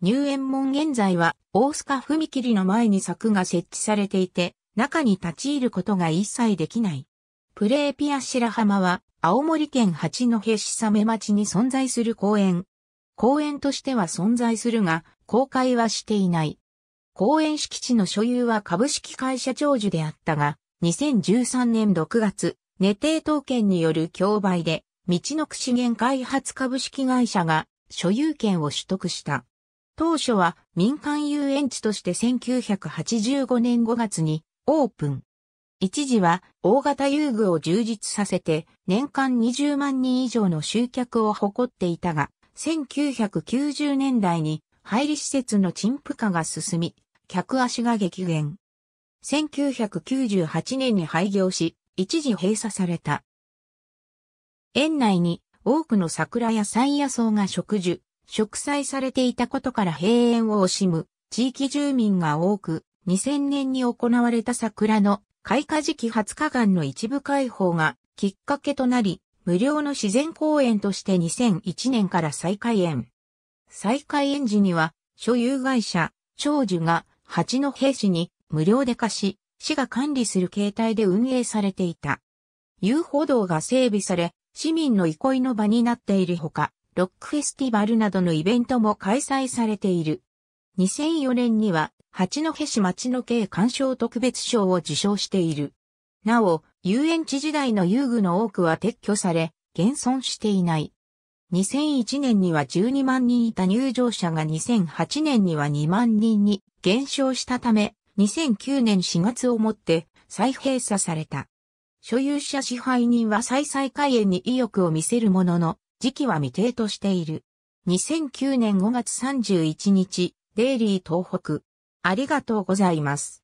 入園門現在は大須賀踏切の前に柵が設置されていて、中に立ち入ることが一切できない。プレーピア白浜は青森県八戸市サメ町に存在する公園。公園としては存在するが、公開はしていない。公園敷地の所有は株式会社長寿であったが、2013年6月、ネ定当権による競売で、道のく資源開発株式会社が所有権を取得した。当初は民間遊園地として1985年5月にオープン。一時は大型遊具を充実させて年間20万人以上の集客を誇っていたが、1990年代に入り施設の陳腐化が進み、客足が激減。1998年に廃業し、一時閉鎖された。園内に多くの桜や山野草が植樹、植栽されていたことから閉園を惜しむ地域住民が多く、2000年に行われた桜の開花時期20日間の一部開放がきっかけとなり、無料の自然公園として2001年から再開園。再開園時には、所有会社、長寿が八の兵士に無料で貸し、市が管理する形態で運営されていた。遊歩道が整備され、市民の憩いの場になっているほか、ロックフェスティバルなどのイベントも開催されている。2004年には、八戸市町の系鑑賞特別賞を受賞している。なお、遊園地時代の遊具の多くは撤去され、現存していない。2001年には12万人いた入場者が2008年には2万人に減少したため、2009年4月をもって再閉鎖された。所有者支配人は再々開園に意欲を見せるものの、時期は未定としている。2009年5月31日、デイリー東北。ありがとうございます。